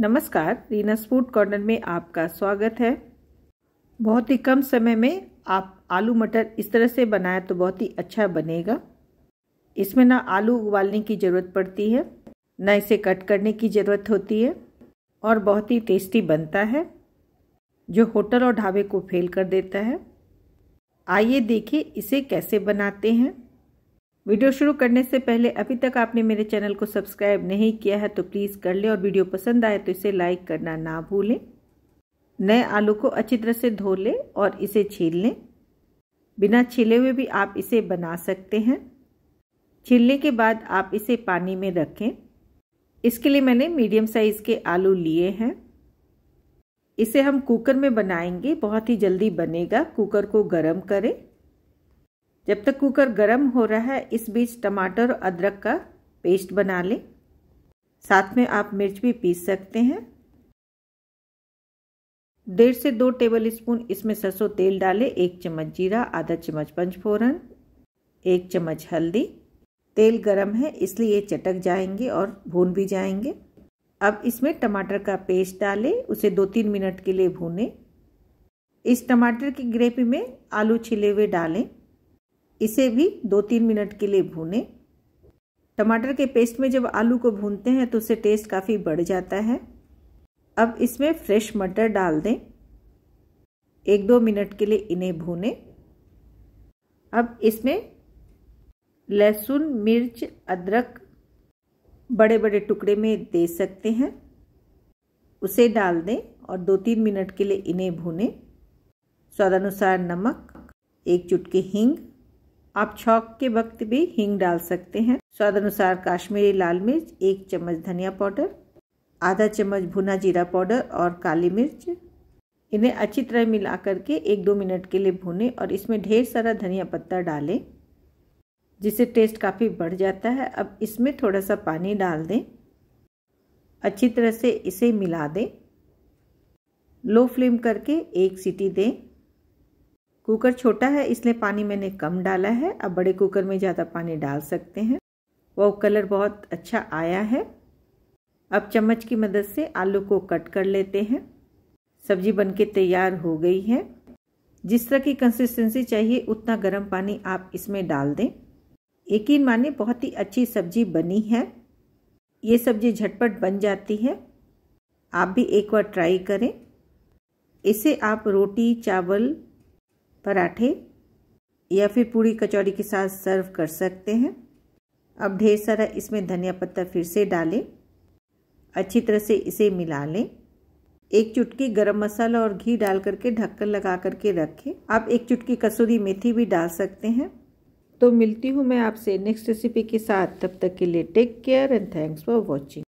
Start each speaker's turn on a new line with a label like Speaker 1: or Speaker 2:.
Speaker 1: नमस्कार Reena food corner में आपका स्वागत है बहुत ही कम समय में आप आलू मटर इस तरह से बनाए तो बहुत ही अच्छा बनेगा इसमें ना आलू उबालने की ज़रूरत पड़ती है ना इसे कट करने की ज़रूरत होती है और बहुत ही टेस्टी बनता है जो होटल और ढाबे को फेल कर देता है आइए देखिए इसे कैसे बनाते हैं वीडियो शुरू करने से पहले अभी तक आपने मेरे चैनल को सब्सक्राइब नहीं किया है तो प्लीज़ कर लें और वीडियो पसंद आए तो इसे लाइक करना ना भूलें नए आलू को अच्छी तरह से धो लें और इसे छील लें बिना छीले हुए भी आप इसे बना सकते हैं छीलने के बाद आप इसे पानी में रखें इसके लिए मैंने मीडियम साइज़ के आलू लिए हैं इसे हम कुकर में बनाएंगे बहुत ही जल्दी बनेगा कुकर को गर्म करें जब तक कुकर गर्म हो रहा है इस बीच टमाटर और अदरक का पेस्ट बना लें साथ में आप मिर्च भी पीस सकते हैं डेढ़ से दो टेबल स्पून इसमें सरसों तेल डालें एक चम्मच जीरा आधा चम्मच पंचफोरन एक चम्मच हल्दी तेल गरम है इसलिए ये चटक जाएंगे और भून भी जाएंगे अब इसमें टमाटर का पेस्ट डालें उसे दो तीन मिनट के लिए भूनें इस टमाटर की ग्रेवी में आलू छिले हुए डालें इसे भी दो तीन मिनट के लिए भूनें टमाटर के पेस्ट में जब आलू को भूनते हैं तो उससे टेस्ट काफ़ी बढ़ जाता है अब इसमें फ्रेश मटर डाल दें एक दो मिनट के लिए इन्हें भूनें अब इसमें लहसुन मिर्च अदरक बड़े बड़े टुकड़े में दे सकते हैं उसे डाल दें और दो तीन मिनट के लिए इन्हें भूनें स्वादानुसार नमक एक चुटकी हींग आप छौक के वक्त भी हींग डाल सकते हैं स्वाद अनुसार काश्मीरी लाल मिर्च एक चम्मच धनिया पाउडर आधा चम्मच भुना जीरा पाउडर और काली मिर्च इन्हें अच्छी तरह मिला करके एक दो मिनट के लिए भुनें और इसमें ढेर सारा धनिया पत्ता डालें जिससे टेस्ट काफ़ी बढ़ जाता है अब इसमें थोड़ा सा पानी डाल दें अच्छी तरह से इसे मिला दें लो फ्लेम करके एक सीटी दें कुकर छोटा है इसलिए पानी मैंने कम डाला है अब बड़े कुकर में ज़्यादा पानी डाल सकते हैं वो कलर बहुत अच्छा आया है अब चम्मच की मदद से आलू को कट कर लेते हैं सब्जी बनके तैयार हो गई है जिस तरह की कंसिस्टेंसी चाहिए उतना गर्म पानी आप इसमें डाल दें यकीन माने बहुत ही अच्छी सब्जी बनी है ये सब्जी झटपट बन जाती है आप भी एक बार ट्राई करें इसे आप रोटी चावल पराठे या फिर पूड़ी कचौड़ी के साथ सर्व कर सकते हैं अब ढेर सारा इसमें धनिया पत्ता फिर से डालें अच्छी तरह से इसे मिला लें एक चुटकी गरम मसाला और घी डाल करके ढक्कन लगा करके रखें आप एक चुटकी कसूरी मेथी भी डाल सकते हैं तो मिलती हूँ मैं आपसे नेक्स्ट रेसिपी के साथ तब तक के लिए take care and thanks for watching